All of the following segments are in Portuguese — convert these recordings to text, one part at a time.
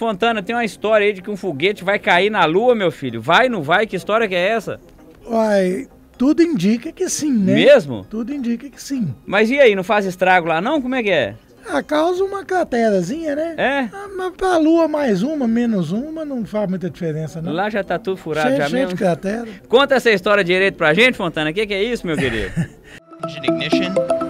Fontana, tem uma história aí de que um foguete vai cair na lua, meu filho. Vai, não vai? Que história que é essa? Uai, tudo indica que sim, né? Mesmo? Tudo indica que sim. Mas e aí, não faz estrago lá não? Como é que é? Ah, causa uma craterazinha, né? É? Ah, mas pra lua mais uma, menos uma, não faz muita diferença, não. Lá já tá tudo furado, cheio, já cheio mesmo. De cratera. Conta essa história direito pra gente, Fontana. O que, que é isso, meu querido?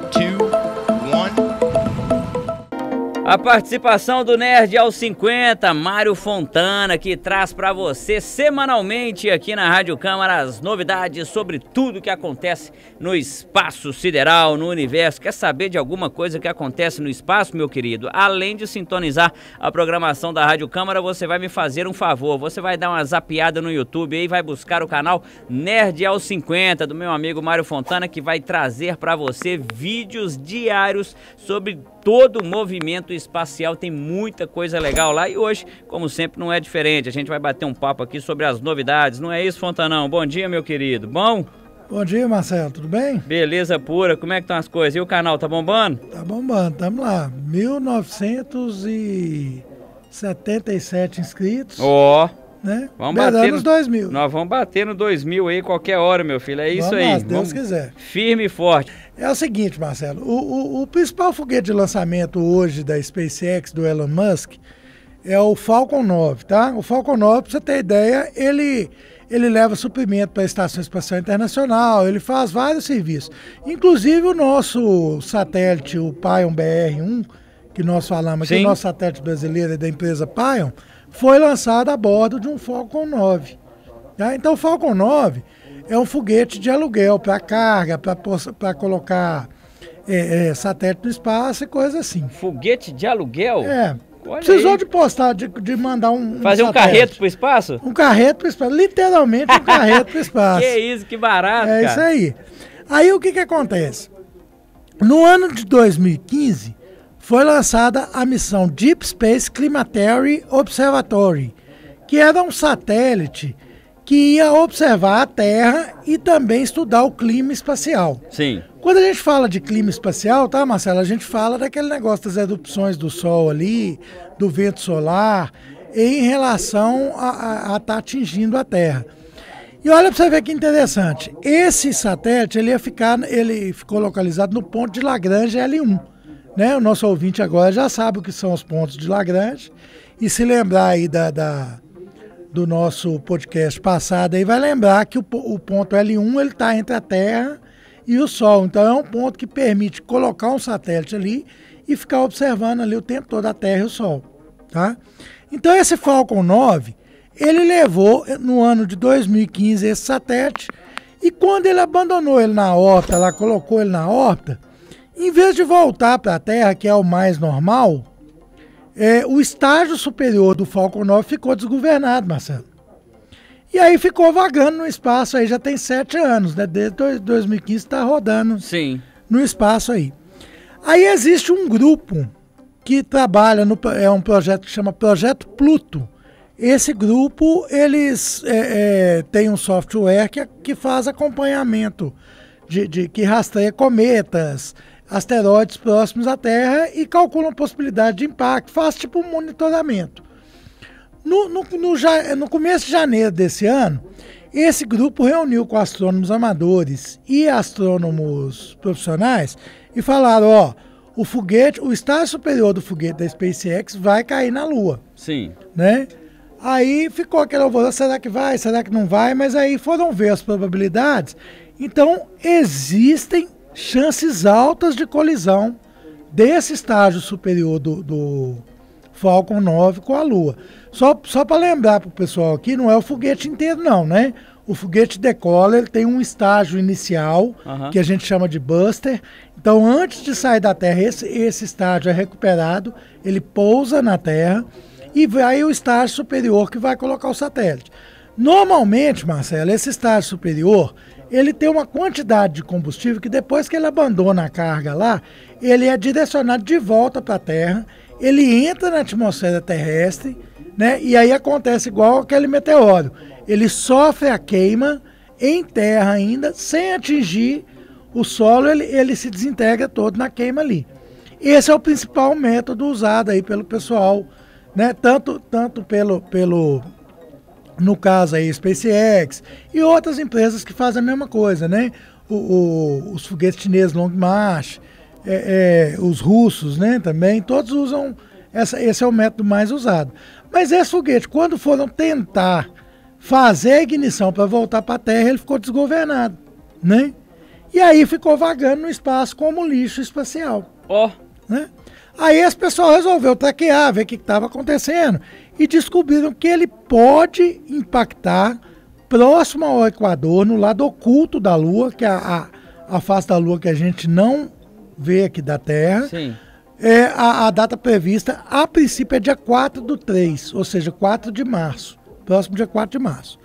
A participação do Nerd aos 50, Mário Fontana, que traz para você semanalmente aqui na Rádio Câmara as novidades sobre tudo que acontece no espaço sideral, no universo. Quer saber de alguma coisa que acontece no espaço, meu querido? Além de sintonizar a programação da Rádio Câmara, você vai me fazer um favor. Você vai dar uma zapiada no YouTube e vai buscar o canal Nerd aos 50 do meu amigo Mário Fontana, que vai trazer para você vídeos diários sobre todo o movimento espacial, tem muita coisa legal lá e hoje, como sempre, não é diferente. A gente vai bater um papo aqui sobre as novidades, não é isso, Fontanão? Bom dia, meu querido. Bom? Bom dia, Marcelo, tudo bem? Beleza pura, como é que estão as coisas? E o canal, tá bombando? Tá bombando, tamo lá. 1977 inscritos. Ó. Oh né? Vamos Beleza bater nos no, 2000. Nós vamos bater no 2000 aí qualquer hora, meu filho. É vamos isso aí. Lá, se Deus vamos quiser. Firme e forte. É o seguinte, Marcelo. O, o, o, principal foguete de lançamento hoje da SpaceX, do Elon Musk, é o Falcon 9, tá? O Falcon 9, pra você ter ideia, ele, ele leva suprimento para a Estação Espacial Internacional, ele faz vários serviços. Inclusive o nosso satélite, o Pion BR-1, que nós falamos, Sim. que é o nosso satélite brasileiro é da empresa Pion, foi lançada a bordo de um Falcon 9. Tá? Né? Então, o Falcon 9 é um foguete de aluguel para carga, para colocar é, é, satélite no espaço e coisa assim. Foguete de aluguel? É. Olha Precisou aí. de postar, de, de mandar um. Fazer um satélite. carreto para o espaço? Um carreto para o espaço. Literalmente um carreto para o espaço. Que isso, que barato. É cara. isso aí. Aí o que, que acontece? No ano de 2015, foi lançada a missão Deep Space Climatery Observatory, que era um satélite que ia observar a Terra e também estudar o clima espacial. Sim. Quando a gente fala de clima espacial, tá, Marcelo? A gente fala daquele negócio das erupções do Sol ali, do vento solar, em relação a estar tá atingindo a Terra. E olha para você ver que interessante. Esse satélite ele ia ficar, ele ficou localizado no ponto de Lagrange L1. Né? O nosso ouvinte agora já sabe o que são os pontos de Lagrange. E se lembrar aí da, da do nosso podcast passado, aí vai lembrar que o, o ponto L1 está entre a Terra e o Sol. Então é um ponto que permite colocar um satélite ali e ficar observando ali o tempo todo a Terra e o Sol. Tá? Então esse Falcon 9, ele levou eh, no ano de 2015 esse satélite e quando ele abandonou ele na órbita, lá colocou ele na órbita, em vez de voltar para a Terra, que é o mais normal, é, o estágio superior do Falcon 9 ficou desgovernado, Marcelo. E aí ficou vagando no espaço aí já tem sete anos, né? Desde 2015 está rodando Sim. no espaço aí. Aí existe um grupo que trabalha no é um projeto que chama Projeto Pluto. Esse grupo eles é, é, tem um software que, que faz acompanhamento de, de que rastreia cometas, asteroides próximos à Terra e calculam a possibilidade de impacto, faz tipo um monitoramento. No, no, no, no, começo de janeiro desse ano, esse grupo reuniu com astrônomos amadores e astrônomos profissionais e falaram: ó, o foguete, o estágio superior do foguete da SpaceX vai cair na Lua. Sim. Né? Aí ficou aquela alvoroço, será que vai, será que não vai? Mas aí foram ver as probabilidades. Então, existem chances altas de colisão desse estágio superior do, do Falcon 9 com a Lua. Só, só para lembrar para o pessoal aqui, não é o foguete inteiro não, né? O foguete decola, ele tem um estágio inicial, que a gente chama de buster. Então, antes de sair da Terra, esse, esse estágio é recuperado, ele pousa na Terra e vai o estágio superior que vai colocar o satélite. Normalmente, Marcelo, esse estágio superior, ele tem uma quantidade de combustível que depois que ele abandona a carga lá, ele é direcionado de volta para a Terra, ele entra na atmosfera terrestre, né? E aí acontece igual aquele meteoro. Ele sofre a queima em terra ainda, sem atingir o solo, ele, ele se desintegra todo na queima ali. Esse é o principal método usado aí pelo pessoal, né? Tanto, tanto pelo, pelo no caso aí SpaceX e outras empresas que fazem a mesma coisa, né? O, o, os foguetes chineses Long March, é, é, os russos, né? Também todos usam essa, esse é o método mais usado. Mas esse foguete, quando foram tentar fazer a ignição para voltar para a Terra, ele ficou desgovernado, né? E aí ficou vagando no espaço como lixo espacial. Ó. Oh. Né? Aí esse pessoal resolveu traquear, ver o que estava acontecendo e descobriram que ele pode impactar próximo ao Equador, no lado oculto da Lua, que é a, a, a face da Lua que a gente não vê aqui da Terra. Sim. É, a, a, data prevista, a princípio, é dia 4 do 3, ou seja, 4 de março. Próximo dia 4 de março.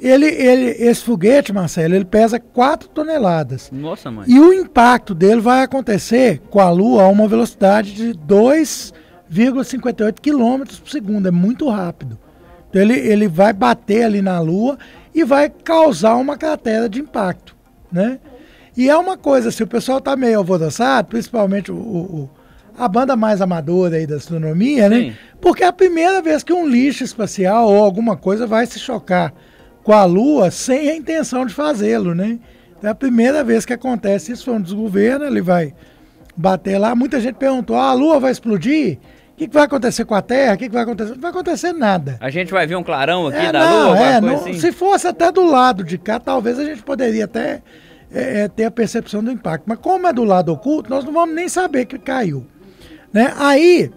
Ele, ele, esse foguete, Marcelo, ele pesa 4 toneladas. Nossa, mãe. E o impacto dele vai acontecer com a Lua a uma velocidade de 2,58 km por segundo. É muito rápido. Então ele, ele vai bater ali na Lua e vai causar uma cratera de impacto, né? E é uma coisa, se assim, o pessoal tá meio alvoroçado, principalmente o, o, a banda mais amadora aí da astronomia, né? Porque é a primeira vez que um lixo espacial ou alguma coisa vai se chocar com a Lua sem a intenção de fazê-lo, né? Então, é a primeira vez que acontece isso, foi um desgoverno, ele vai bater lá. Muita gente perguntou, ah, a Lua vai explodir? O que, que, vai acontecer com a Terra? O que, que, vai acontecer? Não vai acontecer nada. A gente vai ver um clarão aqui é, da não, Lua? É, não, assim? Se fosse até do lado de cá, talvez a gente poderia até é, é, ter a percepção do impacto. Mas como é do lado oculto, nós não vamos nem saber que caiu. Né? Aí,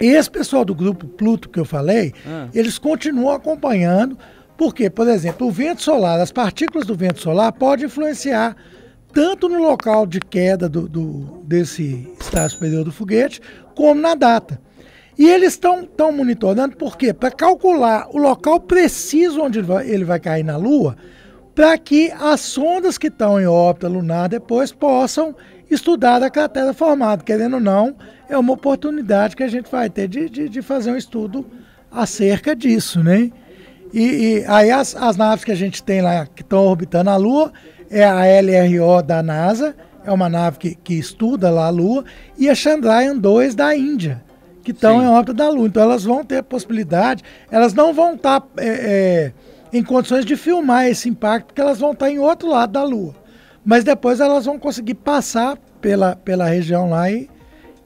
esse pessoal do grupo Pluto que eu falei, ah. eles continuam acompanhando porque, por exemplo, o vento solar, as partículas do vento solar podem influenciar tanto no local de queda do, do desse estágio superior do foguete, como na data. E eles estão tão monitorando, por quê? Para calcular o local preciso onde ele vai, ele vai cair na Lua, para que as sondas que estão em órbita lunar depois possam estudar a cratera formada. Querendo ou não, é uma oportunidade que a gente vai ter de, de, de fazer um estudo acerca disso, né? E, e aí as, as naves que a gente tem lá, que estão orbitando a Lua, é a LRO da NASA, é uma nave que, que estuda lá a Lua, e a Chandrayaan 2 da Índia, que estão em órbita da Lua. Então elas vão ter possibilidade, elas não vão estar tá, é, é, em condições de filmar esse impacto, porque elas vão estar tá em outro lado da Lua. Mas depois elas vão conseguir passar pela, pela região lá e,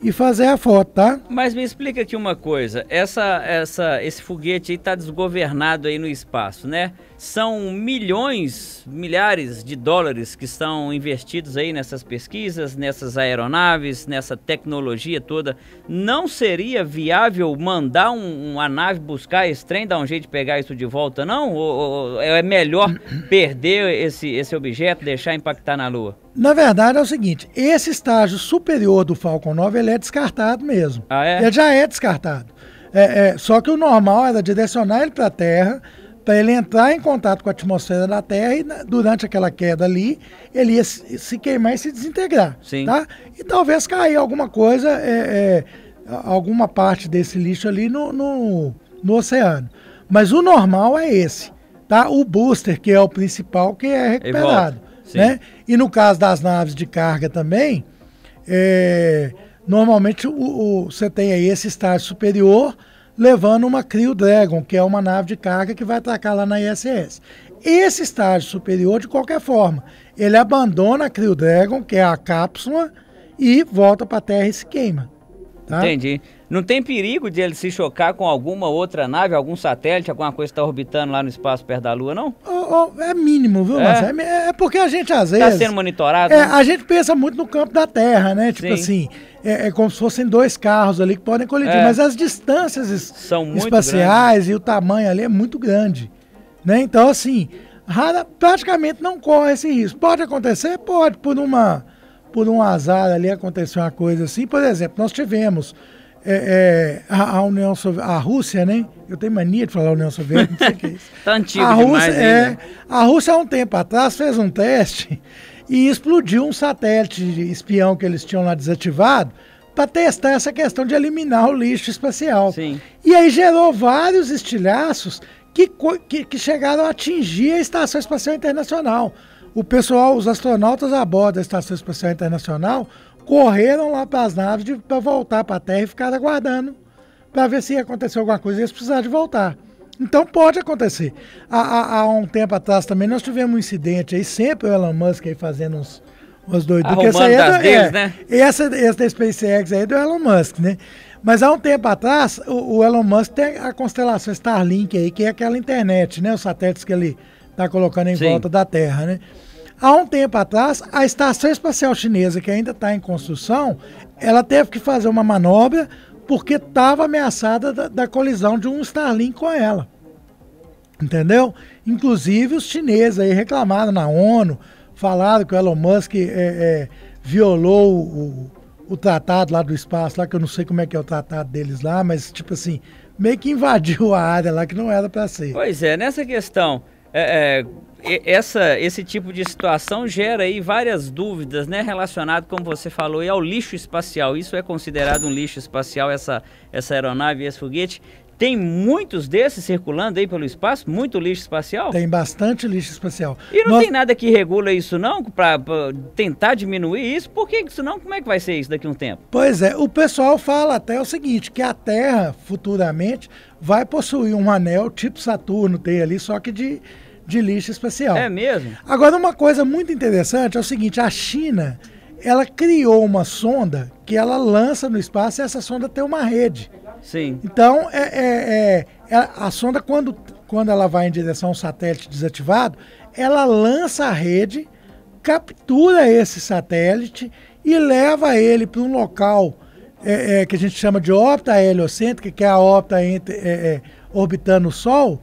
e fazer a foto, tá? Mas me explica aqui uma coisa, essa, essa, esse foguete aí está desgovernado aí no espaço, né? São milhões, milhares de dólares que estão investidos aí nessas pesquisas, nessas aeronaves, nessa tecnologia toda. Não seria viável mandar um, uma nave buscar esse trem, dar um jeito de pegar isso de volta, não? Ou, ou é melhor perder esse, esse objeto, deixar impactar na Lua? Na verdade é o seguinte, esse estágio superior do Falcon 9 ele é descartado mesmo. Ah, é? Ele já é descartado. É, é, só que o normal era direcionar ele para a Terra para ele entrar em contato com a atmosfera da Terra e né, durante aquela queda ali ele ia se queimar e se desintegrar, Sim. tá? E talvez cair alguma coisa, é, é, alguma parte desse lixo ali no, no, no, oceano. Mas o normal é esse, tá? O booster que é o principal que é recuperado, né? E no caso das naves de carga também, é, normalmente o, o, você tem aí esse estágio superior levando uma Crew Dragon, que é uma nave de carga que vai atracar lá na ISS. Esse estágio superior, de qualquer forma, ele abandona a Crew Dragon, que é a cápsula, e volta para a Terra e se queima. Tá? Entendi. Não tem perigo de ele se chocar com alguma outra nave, algum satélite, alguma coisa que está orbitando lá no espaço perto da Lua, não? Oh, oh, é mínimo, viu, é. Marcelo? É, é, porque a gente às tá vezes. Está sendo monitorado? É, né? A gente pensa muito no campo da Terra, né? Tipo Sim. assim, é, é como se fossem dois carros ali que podem colidir, é. mas as distâncias São muito espaciais grandes. e o tamanho ali é muito grande. Né? Então, assim, rara, praticamente não corre esse risco. Pode acontecer? Pode, por uma por um azar ali acontecer uma coisa assim. Por exemplo, nós tivemos é, é, a, a, União Soviética, a Rússia, né? Eu tenho mania de falar União Soviética, não sei o que é isso. tá antigo a Rússia, né, é, a Rússia há um tempo atrás fez um teste e explodiu um satélite espião que eles tinham lá desativado para testar essa questão de eliminar o lixo espacial. Sim. E aí gerou vários estilhaços que, que, que chegaram a atingir a Estação Espacial Internacional. O pessoal, os astronautas a bordo da Estação Espacial Internacional correram lá para as naves para voltar para a Terra e ficaram aguardando para ver se aconteceu alguma coisa e eles precisaram de voltar. Então pode acontecer. Há, há, há, um tempo atrás também nós tivemos um incidente aí, sempre o Elon Musk aí fazendo uns, uns doidos. Porque essa aí é, do, deles, é né? essa, essa da SpaceX aí é do Elon Musk, né? Mas há um tempo atrás, o, o, Elon Musk tem a constelação Starlink aí, que é aquela internet, né? Os satélites que ele está colocando em Sim. volta da Terra, né? Há um tempo atrás, a Estação Espacial Chinesa, que ainda está em construção, ela teve que fazer uma manobra porque estava ameaçada da, da colisão de um Starlink com ela. Entendeu? Inclusive os chineses aí reclamaram na ONU, falaram que o Elon Musk é, é, violou o, o tratado lá do espaço, lá que eu não sei como é que é o tratado deles lá, mas tipo assim, meio que invadiu a área lá que não era para ser. Pois é, nessa questão, é, é essa, esse tipo de situação gera aí várias dúvidas, né, relacionado, como você falou, ao lixo espacial. Isso é considerado um lixo espacial, essa, essa aeronave, esse foguete. Tem muitos desses circulando aí pelo espaço? Muito lixo espacial? Tem bastante lixo espacial. E não Nós... tem nada que regula isso não, para tentar diminuir isso? Por que isso não? Como é que vai ser isso daqui a um tempo? Pois é, o pessoal fala até o seguinte, que a Terra futuramente vai possuir um anel tipo Saturno tem ali, só que de de lixo especial. É mesmo? Agora, uma coisa muito interessante é o seguinte: a China ela criou uma sonda que ela lança no espaço e essa sonda tem uma rede. Sim. Então, é, é, é, é a sonda, quando, quando ela vai em direção ao satélite desativado, ela lança a rede, captura esse satélite e leva ele para um local é, é que a gente chama de órbita heliocêntrica, que é a órbita entre, é, orbitando o Sol,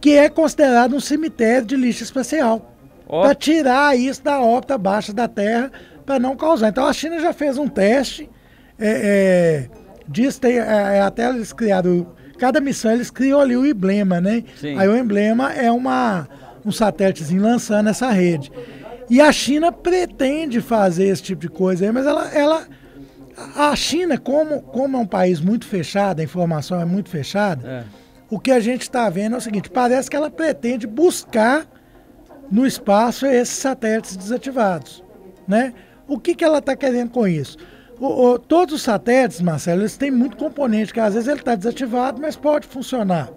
que é considerado um cemitério de lixo espacial. Oh. Para tirar isso da órbita baixa da Terra, para não causar. Então a China já fez um teste, é, é, diz, tem, é, é, até eles criaram, cada missão eles criam ali o emblema, né? Sim. Aí o emblema é uma, um satélitezinho lançando essa rede. E a China pretende fazer esse tipo de coisa aí, mas ela, ela a China, como, como é um país muito fechado, a informação é muito fechada, é o que a gente está vendo é o seguinte: parece que ela pretende buscar no espaço esses satélites desativados, né? O que, que ela está querendo com isso? O, o, todos os satélites, Marcelo, eles têm muito componente, que às vezes ele está desativado, mas pode funcionar.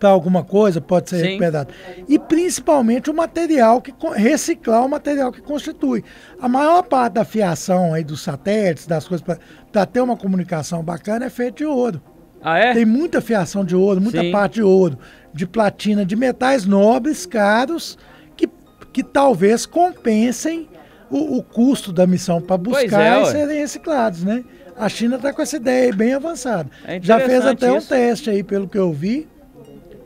Tá, alguma coisa pode ser Sim. recuperado. E principalmente o material que reciclar o material que constitui. A maior parte da fiação aí dos satélites, das coisas para ter uma comunicação bacana é feita de ouro. Ah, é? Tem muita fiação de ouro, muita Sim. parte de ouro, de platina, de metais nobres, caros, que, que talvez compensem o, o custo da missão para buscar é, e serem reciclados, né? A China está com essa ideia bem avançada. É já fez até isso. um teste aí, pelo que eu vi,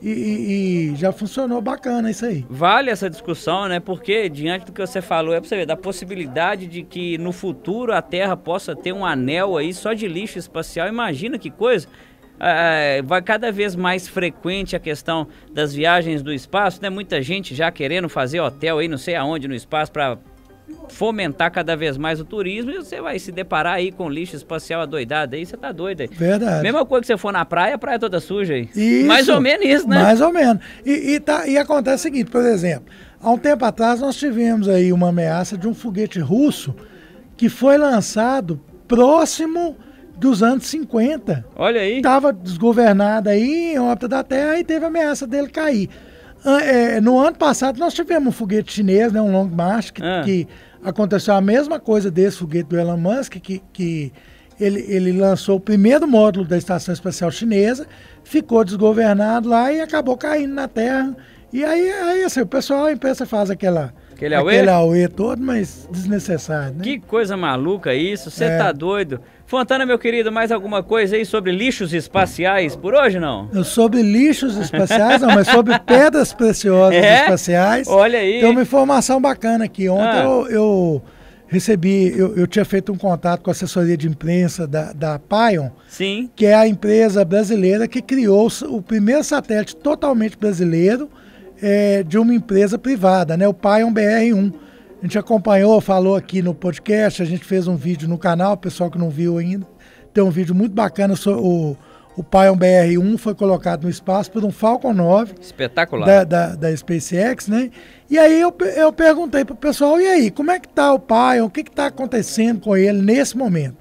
e, e, e, já funcionou bacana isso aí. Vale essa discussão, né? Porque diante do que você falou, é para você ver da possibilidade de que no futuro a Terra possa ter um anel aí só de lixo espacial. Imagina que coisa! Ah, ah, vai cada vez mais frequente a questão das viagens do espaço, né? Muita gente já querendo fazer hotel aí, não sei aonde, no espaço, para fomentar cada vez mais o turismo e você vai se deparar aí com lixo espacial adoidado aí, você tá doido aí. Verdade. Mesma coisa que você for na praia, a praia é toda suja aí. Isso, mais ou menos isso, né? Mais ou menos. E, e, tá, e acontece o seguinte, por exemplo, há um tempo atrás nós tivemos aí uma ameaça de um foguete russo que foi lançado próximo dos anos 50. Olha aí. Estava desgovernada aí em órbita da Terra e teve a ameaça dele cair. Ah, é, no ano passado nós tivemos um foguete chinês, né, um Long March, que, ah. que aconteceu a mesma coisa desse foguete do Elon Musk, que, que ele, ele lançou o primeiro módulo da Estação Espacial Chinesa, ficou desgovernado lá e acabou caindo na Terra. E aí, aí assim, o pessoal, a imprensa faz aquela... Aquele auê? Aquele auê todo, mas desnecessário, né? Que coisa maluca isso, você tá é. tá doido. Fontana, meu querido, mais alguma coisa aí sobre lixos espaciais por hoje, não? Sobre lixos espaciais, não, mas sobre pedras preciosas é? espaciais. Olha aí. Tem uma informação bacana aqui. Ontem ah. eu, eu, recebi, eu, eu, tinha feito um contato com a assessoria de imprensa da, da Pion, Sim. que é a empresa brasileira que criou o primeiro satélite totalmente brasileiro é, de uma empresa privada, né? O Pion BR-1 a gente acompanhou, falou aqui no podcast, a gente fez um vídeo no canal, pessoal que não viu ainda. Tem um vídeo muito bacana sobre o, o Pion BR-1 foi colocado no espaço por um Falcon 9. Espetacular. Da, da, da SpaceX, né? E aí eu, eu perguntei pro pessoal, e aí, como é que tá o Pion? O que que tá acontecendo com ele nesse momento?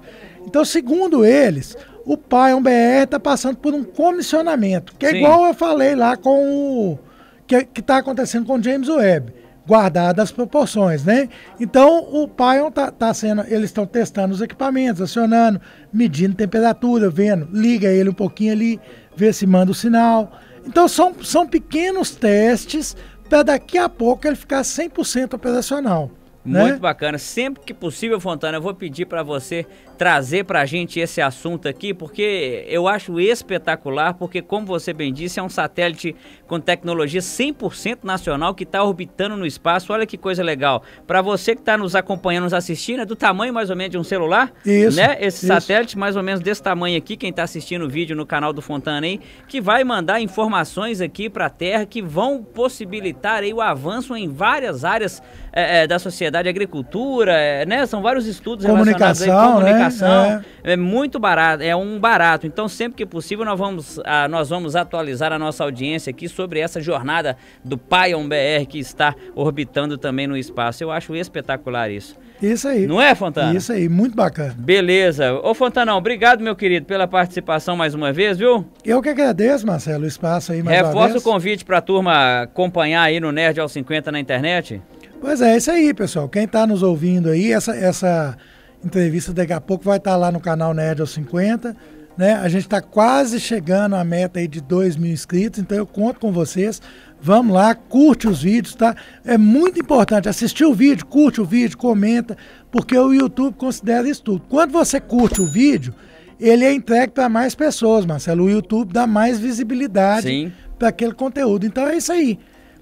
Então, segundo eles, o Pion BR está passando por um comissionamento, que é Sim. igual eu falei lá com o... que está acontecendo com o James Webb guardadas as proporções, né? Então o Pion tá, tá sendo, eles estão testando os equipamentos, acionando, medindo temperatura, vendo, liga ele um pouquinho ali, vê se manda o sinal. Então são, são pequenos testes para daqui a pouco ele ficar 100% operacional. Muito né? bacana. Sempre que possível, Fontana, eu vou pedir para você trazer para a gente esse assunto aqui, porque eu acho espetacular, porque como você bem disse, é um satélite com tecnologia 100% nacional que está orbitando no espaço. Olha que coisa legal. Para você que está nos acompanhando, nos assistindo, é do tamanho mais ou menos de um celular, isso, né? Esse isso. satélite mais ou menos desse tamanho aqui, quem está assistindo o vídeo no canal do Fontana aí, que vai mandar informações aqui para a Terra que vão possibilitar aí o avanço em várias áreas é, é, da sociedade, agricultura, é, né? São vários estudos comunicação, relacionados aí, comunicação, né? é. Né? é. muito barato, é um barato. Então, sempre que possível, nós vamos, a, ah, nós vamos atualizar a nossa audiência aqui sobre essa jornada do Pion BR que está orbitando também no espaço. Eu acho espetacular isso. Isso aí. Não é, Fontana? Isso aí, muito bacana. Beleza. Ô, Fontanão, obrigado, meu querido, pela participação mais uma vez, viu? Eu que agradeço, Marcelo, o espaço aí mais Reforço uma vez. Reforço o convite para a turma acompanhar aí no Nerd aos 50 na internet. Pois é, é, isso aí, pessoal. Quem está nos ouvindo aí, essa, essa entrevista daqui a pouco, vai estar tá lá no canal Nerd aos 50. Né? A gente está quase chegando à meta aí de 2 mil inscritos, então eu conto com vocês. Vamos lá, curte os vídeos, tá? É muito importante assistir o vídeo, curte o vídeo, comenta, porque o YouTube considera isso tudo. Quando você curte o vídeo, ele é entregue para mais pessoas, Marcelo. O YouTube dá mais visibilidade para aquele conteúdo. Então é isso aí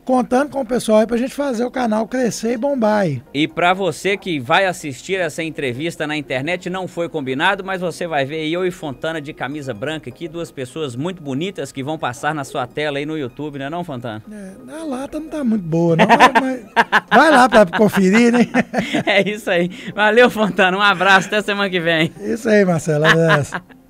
contando com o pessoal aí pra gente fazer o canal crescer e bombar aí. E pra você que vai assistir essa entrevista na internet, não foi combinado, mas você vai ver eu e Fontana de camisa branca aqui, duas pessoas muito bonitas que vão passar na sua tela aí no YouTube, não é não, Fontana? É, a lata não tá muito boa, não, mas vai lá pra conferir, né? é isso aí. Valeu, Fontana, um abraço, até semana que vem. Isso aí, Marcelo, abraço.